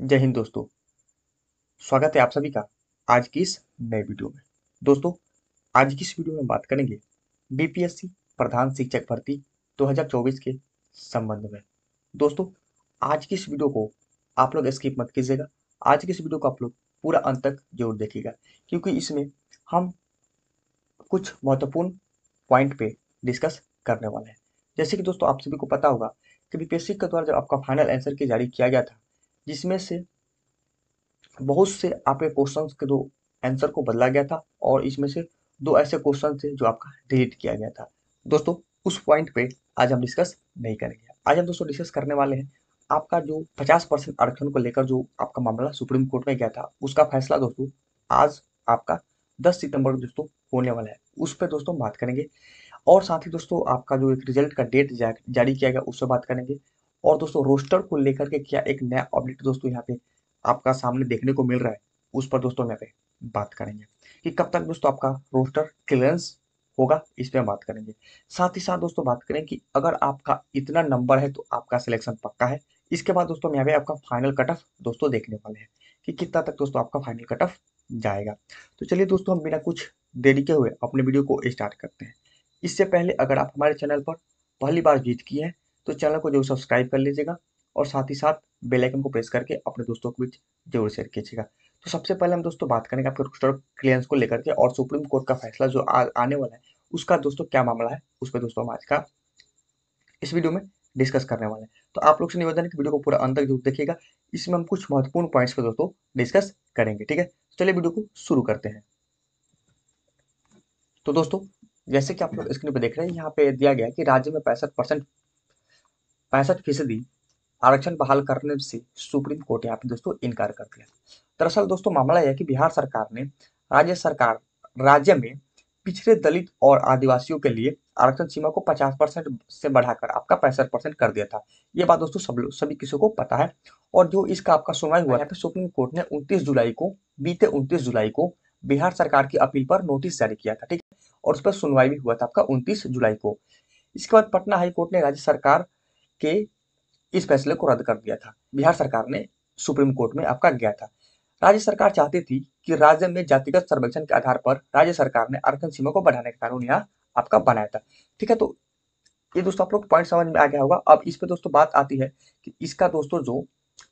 जय हिंद दोस्तों स्वागत है आप सभी का आज की इस नए वीडियो में दोस्तों आज की इस वीडियो में बात करेंगे बीपीएससी प्रधान शिक्षक भर्ती 2024 के संबंध में दोस्तों आज की इस वीडियो को आप लोग स्किप मत कीजिएगा आज की इस वीडियो को आप लोग पूरा अंत तक जरूर देखिएगा क्योंकि इसमें हम कुछ महत्वपूर्ण पॉइंट पे डिस्कस करने वाले हैं जैसे कि दोस्तों आप सभी को पता होगा कि बीपीएससी के द्वारा जब आपका फाइनल आंसर की जारी किया गया था जिसमें से बहुत से आपके क्वेश्चंस के दो आंसर को बदला गया था और इसमें से दो ऐसे क्वेश्चन थे जो आपका डिलीट किया गया था दोस्तों उस पॉइंट पे आज हम डिस्कस नहीं करेंगे आज हम दोस्तों डिस्कस करने वाले हैं आपका जो 50 परसेंट आरक्षण को लेकर जो आपका मामला सुप्रीम कोर्ट में गया था उसका फैसला दोस्तों आज आपका 10 सितंबर को दोस्तों होने वाला है उस पर दोस्तों बात करेंगे और साथ ही दोस्तों आपका जो एक रिजल्ट का डेट जारी किया गया उससे बात करेंगे और दोस्तों रोस्टर को लेकर के क्या एक नया अपडेट दोस्तों यहाँ पे आपका सामने देखने को मिल रहा है उस पर दोस्तों यहाँ पे बात करेंगे कि कब तक दोस्तों आपका रोस्टर क्लियरेंस होगा इस पर बात करेंगे साथ ही साथ दोस्तों बात करें कि अगर आपका इतना नंबर है तो आपका सिलेक्शन पक्का है इसके बाद दोस्तों यहाँ पे आपका फाइनल कट ऑफ दोस्तों देखने वाले हैं कि कितना तक दोस्तों आपका फाइनल कट ऑफ जाएगा तो चलिए दोस्तों हम बिना कुछ देरी के हुए अपने वीडियो को स्टार्ट करते हैं इससे पहले अगर आप हमारे चैनल पर पहली बार विजिट किए हैं तो चैनल को जरूर सब्सक्राइब कर लीजिएगा और साथ ही साथ बेल आइकन को प्रेस करके अपने दोस्तों के बीच जरूर शेयर कीजिएगा तो सबसे पहले हम दोस्तों बात करेंगे आपके रजिस्टर क्लियरेंस को लेकर के और सुप्रीम कोर्ट का फैसला जो आ, आने वाला है उसका दोस्तों क्या मामला है उस पर दोस्तों हम आज का इस वीडियो में डिस्कस करने वाले हैं तो आप लोग से निवेदन है कि वीडियो को पूरा अंत तक जरूर देखिएगा इसमें हम कुछ महत्वपूर्ण पॉइंट्स पर दोस्तों डिस्कस करेंगे ठीक है तो चलिए वीडियो को शुरू करते हैं तो दोस्तों जैसे कि आप लोग स्क्रीन पर देख रहे हैं यहाँ पे दिया गया कि राज्य में पैंसठ परसेंट पैंसठ फीसदी आरक्षण बहाल करने से सुप्रीम कोर्ट यहाँ पे दोस्तों इनकार कर दिया दरअसल दोस्तों मामला यह कि बिहार सरकार ने राज्य सरकार राज्य में पिछड़े दलित और आदिवासियों के लिए आरक्षण सीमा को 50 परसेंट से बढ़ाकर आपका पैंसठ परसेंट कर दिया था ये बात दोस्तों सब सभी किसी को पता है और जो इसका आपका सुनवाई हुआ है सुप्रीम कोर्ट ने 29 जुलाई को बीते 29 जुलाई को बिहार सरकार की अपील पर नोटिस जारी किया था ठीक है और उस पर सुनवाई भी हुआ था आपका उनतीस जुलाई को इसके बाद पटना हाईकोर्ट ने राज्य सरकार के इस फैसले को रद्द कर दिया था बिहार सरकार ने सुप्रीम कोर्ट में आपका गया था राज्य सरकार चाहती थी कि राज्य में जातिगत सर्वेक्षण के आधार पर राज्य सरकार ने आरक्षण सीमा को बढ़ाने का कानून यहाँ आपका बनाया था ठीक है तो ये दोस्तों आप लोग पॉइंट समझ में आ गया होगा अब इस पर दोस्तों बात आती है कि इसका दोस्तों जो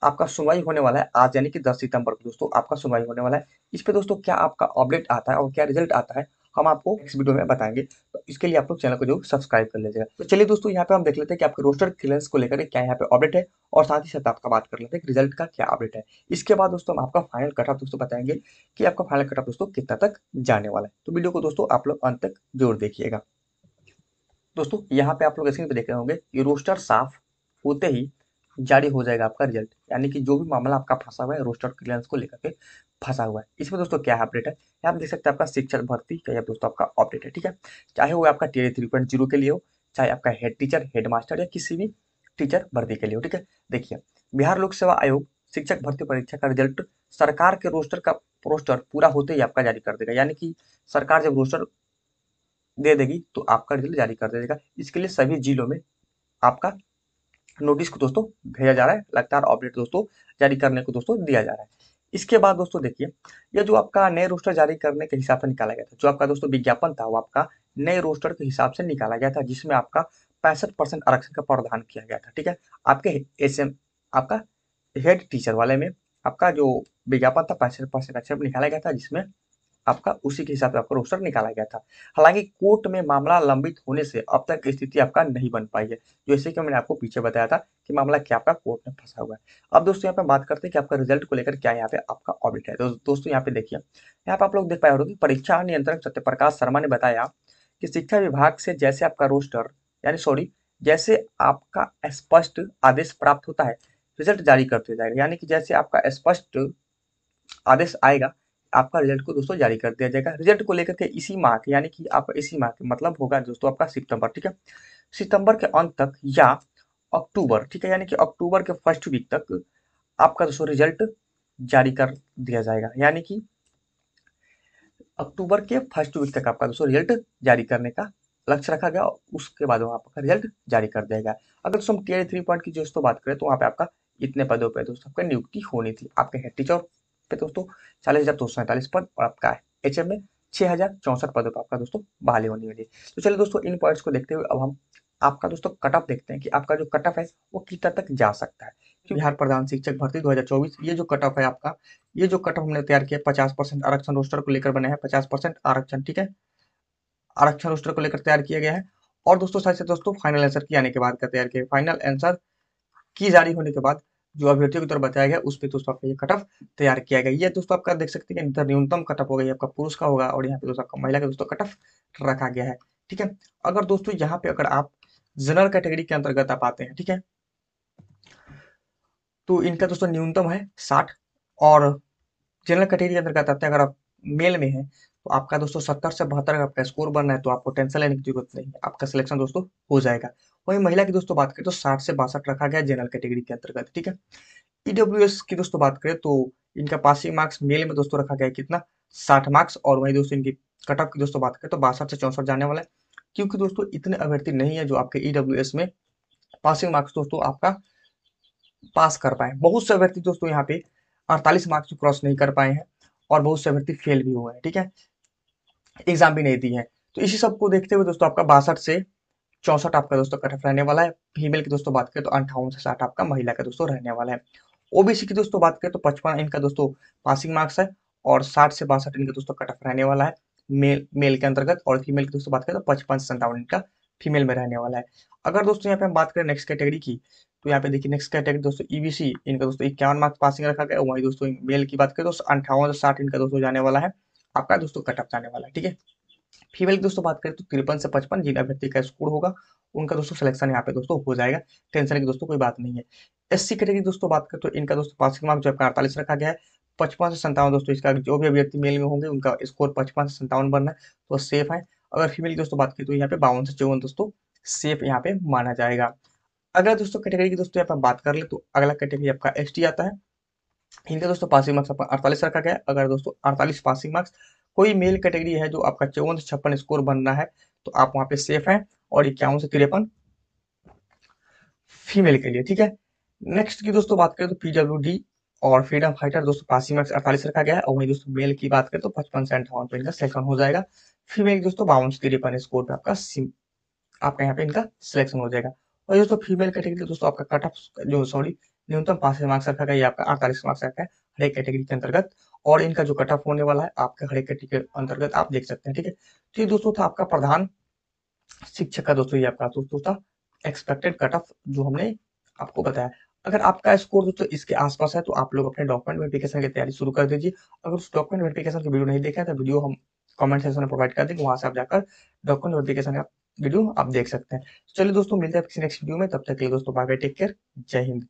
आपका सुनवाई होने वाला है आज यानी कि 10 सितंबर को दोस्तों आपका सुनवाई होने वाला है इस पे दोस्तों क्या आपका अपडेट आता है और क्या रिजल्ट आता है हम आपको इस वीडियो में बताएंगे तो इसके लिए आप लोग चैनल को जो सब्सक्राइब कर लीजिएगा तो चलिए दोस्तों यहाँ पे हम देख लेते हैं कि आपके रोस्टर क्लियरेंस को लेकर क्या यहाँ पे अपडेट है और साथ ही साथ आपका बात कर लेते हैं रिजल्ट का क्या अपडेट है इसके बाद दोस्तों हम आपका फाइनल कट ऑफ दोस्तों बताएंगे कि आपका फाइनल कट ऑफ दोस्तों कितना तक जाने वाला है तो वीडियो को दोस्तों आप लोग अंत तक जोर देखिएगा दोस्तों यहाँ पे आप लोग ऐसे देख रहे होंगे ये रोस्टर साफ होते ही जारी हो जाएगा आपका रिजल्ट यानी कि जो भी मामला आपका फंसा हुआ है रोस्टर क्लियरेंस को लेकर के फंसा हुआ है इसमें दोस्तों क्या अपडेट है यहाँ आप देख सकते हैं आपका शिक्षक भर्ती का या दोस्तों आपका अपडेट है ठीक है चाहे वो आपका टी थ्री पॉइंट जीरो के लिए हो चाहे आपका हेड टीचर हेड मास्टर या किसी भी टीचर भर्ती के लिए हो ठीक है देखिए बिहार लोक सेवा आयोग शिक्षक भर्ती परीक्षा का रिजल्ट सरकार के रोस्टर का रोस्टर पूरा होते ही आपका जारी कर देगा यानी कि सरकार जब रोस्टर दे देगी तो आपका रिजल्ट जारी कर देगा इसके लिए सभी जिलों में आपका नोटिस को दोस्तों भेजा जा रहा है लगातार अपडेट दोस्तों जारी करने को दोस्तों दिया जा रहा है इसके बाद दोस्तों देखिए ये जो आपका नए रोस्टर जारी करने के हिसाब से निकाला गया था जो आपका दोस्तों विज्ञापन था वो आपका नए रोस्टर के हिसाब से निकाला गया था जिसमें आपका पैंसठ परसेंट आरक्षण का प्रावधान किया गया था ठीक है आपके एस आपका हेड टीचर वाले में आपका जो विज्ञापन था पैंसठ परसेंट आरक्षण निकाला गया था जिसमें आपका उसी के हिसाब से आपका रोस्टर निकाला गया था हालांकि कोर्ट में मामला लंबित होने से अब तक स्थिति आपका नहीं बन पाई है जैसे कि मैंने आपको पीछे बताया था कि मामला क्या आपका कोर्ट में फंसा हुआ है अब दोस्तों यहाँ पे बात करते हैं कि आपका रिजल्ट को लेकर क्या यहाँ पे आपका ऑडिट है तो दोस्तों यहाँ पे देखिए यहाँ पे आप लोग देख पाए हो कि परीक्षा नियंत्रक सत्यप्रकाश शर्मा ने बताया कि शिक्षा विभाग से जैसे आपका रोस्टर यानी सॉरी जैसे आपका स्पष्ट आदेश प्राप्त होता है रिजल्ट जारी करते जाएगा यानी कि जैसे आपका स्पष्ट आदेश आएगा आपका रिजल्ट को दोस्तों जारी कर दिया जाएगा रिजल्ट को लेकर के इसी माह के यानी कि आप इसी माह के मतलब होगा दोस्तों आपका सितंबर ठीक है सितंबर के अंत तक या अक्टूबर ठीक है यानी कि अक्टूबर के फर्स्ट वीक तक आपका दोस्तों रिजल्ट जारी कर दिया जाएगा यानी कि अक्टूबर के फर्स्ट वीक तक आपका दोस्तों रिजल्ट जारी करने का लक्ष्य रखा गया उसके बाद वहां आपका रिजल्ट जारी कर दिया गया अगर दोस्तों हम टीयर थ्री पॉइंट की दोस्तों बात करें तो वहां पे आपका इतने पदों पर दोस्तों आपका नियुक्ति होनी थी आपके हेड टीचर पे तो दोस्तों चालीस हजार दो सौ सैंतालीस पद और आपका एच एम में छह हजार चौसठ पदों पर आपका दोस्तों बहाली होने वाली है तो चलिए दोस्तों इन पॉइंट्स को देखते हुए अब हम आपका दोस्तों कट ऑफ देखते हैं कि आपका जो कट ऑफ है वो कितना तक जा सकता है कि बिहार प्रधान शिक्षक भर्ती 2024 ये जो कट ऑफ है आपका ये जो कट ऑफ हमने तैयार किया पचास परसेंट आरक्षण रोस्टर को लेकर बने हैं पचास परसेंट आरक्षण ठीक है आरक्षण रोस्टर को लेकर तैयार किया गया है और दोस्तों साथ ही दोस्तों फाइनल आंसर की आने के बाद का तैयार किया फाइनल आंसर की जारी होने के बाद जो अभ्यर्थियों की तरफ बताया गया उस पर दोस्तों आपका ये कट ऑफ तैयार किया गया ये दोस्तों आपका देख सकते हैं इधर न्यूनतम कट ऑफ होगा ये आपका पुरुष का होगा और यहाँ पे दोस्तों आपका महिला का दोस्तों कट ऑफ रखा गया है ठीक है अगर दोस्तों यहाँ पे अगर आप जनरल कैटेगरी के अंतर्गत आप आते हैं ठीक है तो इनका दोस्तों न्यूनतम है साठ और जनरल कैटेगरी के अंतर्गत आते हैं अगर आप मेल में है तो आपका दोस्तों सत्तर से बहत्तर आपका स्कोर बनना है तो आपको टेंशन लेने की जरूरत नहीं है आपका सिलेक्शन दोस्तों हो जाएगा वही महिला की दोस्तों बात करें तो साठ से बासठ रखा गया जनरल कैटेगरी के अंतर्गत ठीक है ईडब्ल्यू e की दोस्तों बात करें तो इनका पासिंग मार्क्स मेल में दोस्तों रखा गया कितना साठ मार्क्स और वही दोस्तों इनकी कट ऑफ की दोस्तों बात करें तो बासठ से चौसठ जाने वाला है क्योंकि दोस्तों इतने अभ्यर्थी नहीं है जो आपके ईडब्ल्यू e में पासिंग मार्क्स दोस्तों आपका पास कर पाए बहुत से अभ्यर्थी दोस्तों यहाँ पे अड़तालीस मार्क्स क्रॉस नहीं कर पाए हैं और बहुत से अभ्यर्थी फेल भी हुए हैं ठीक है एग्जाम भी नहीं दिए हैं तो इसी सबको देखते हुए दोस्तों आपका बासठ से चौसठ आपका दोस्तों कट ऑफ रहने वाला है फीमेल की दोस्तों बात करें तो अंठावन से साठ आपका महिला का दोस्तों रहने वाला है ओबीसी की दोस्तों बात करें तो पचपन इनका दोस्तों पासिंग मार्क्स है और साठ से बासठ इनका दोस्तों कट ऑफ रहने वाला है मेल मेल के अंतर्गत और फीमेल की दोस्तों बात करें तो पचपन से संतावन इनका फीमेल में रहने वाला है अगर दोस्तों यहाँ पे हम बात करें नेक्स्ट कैटेगरी की तो यहाँ पे देखिए नेक्स्ट कैटेगरी दोस्तों ईबीसी e इनका दोस्तों इक्यावन मार्क्स पासिंग रखा गया वही दोस्तों मेल की बात करें तो अंठावन से साठ इनका दोस्तों जाने वाला है आपका दोस्तों कट ऑफ जाने वाला है ठीक है फीमेल की दोस्तों बात करें तो तिरपन से पचपन जिन अभ्यर्थी का स्कोर होगा उनका दोस्तों सिलेक्शन यहाँ पे दोस्तों हो जाएगा टेंशन की दोस्तों कोई बात नहीं है एस सी की दोस्तों बात करें तो इनका दोस्तों पासिंग मार्क जो आपका अड़तालीस रखा गया है पचपन से संतावन दोस्तों इसका जो भी अभ्यर्थी मेल में होंगे उनका स्कोर पचपन से संतावन बनना है तो सेफ है अगर फीमेल की दोस्तों बात करें तो यहाँ पे बावन से चौवन दोस्तों सेफ यहाँ पे माना जाएगा अगला दोस्तों कैटेगरी की दोस्तों यहाँ बात कर ले तो अगला कैटेगरी आपका एस आता है इनका दोस्तों पासिंग मार्क्स आपका अड़तालीस रखा गया अगर दोस्तों अड़तालीस पासिंग मार्क्स कोई मेल कैटेगरी है जो आपका चौवन से छप्पन स्कोर बनना है तो आप वहां पे सेफ हैं और इक्यावन से तिरपन फीमेल के लिए ठीक है नेक्स्ट की दोस्तों बात करें तो पीडब्ल्यू और फ्रीडम फाइटर दोस्तों पासी मार्क्स अड़तालीस रखा गया है और वहीं दोस्तों मेल की बात करें तो पचपन से अंठावन पे तो इनका सिलेक्शन हो जाएगा फीमेल दोस्तों बावन से तिरपन स्कोर पे आपका आपका यहाँ पे इनका सिलेक्शन हो जाएगा और दोस्तों फीमेल कैटेगरी दोस्तों आपका कट ऑफ जो सॉरी न्यूनतम पासिंग मार्क्स रखा गया आपका अड़तालीस मार्क्स रखा है हर एक कैटेगरी के अंतर्गत और इनका जो कट ऑफ होने वाला है आपके हर एक के अंतर्गत आप देख सकते हैं ठीक है तो ये दोस्तों था आपका प्रधान शिक्षक का दोस्तों ये आपका दोस्तों था एक्सपेक्टेड कट ऑफ जो हमने आपको बताया अगर आपका स्कोर दोस्तों इसके आसपास है तो आप लोग अपने डॉक्यूमेंट वेरिफिकेशन की तैयारी शुरू कर दीजिए अगर उस डॉक्यूमेंट वेरिफिकेशन की वीडियो नहीं देखा है तो वीडियो हम कमेंट सेक्शन में प्रोवाइड कर देंगे वहां से आप जाकर डॉक्यूमेंट वेरिफिकेशन का वीडियो आप देख सकते हैं तो चलिए दोस्तों मिलते हैं किसी नेक्स्ट वीडियो में तब तक के लिए दोस्तों बाय बाय टेक केयर जय हिंद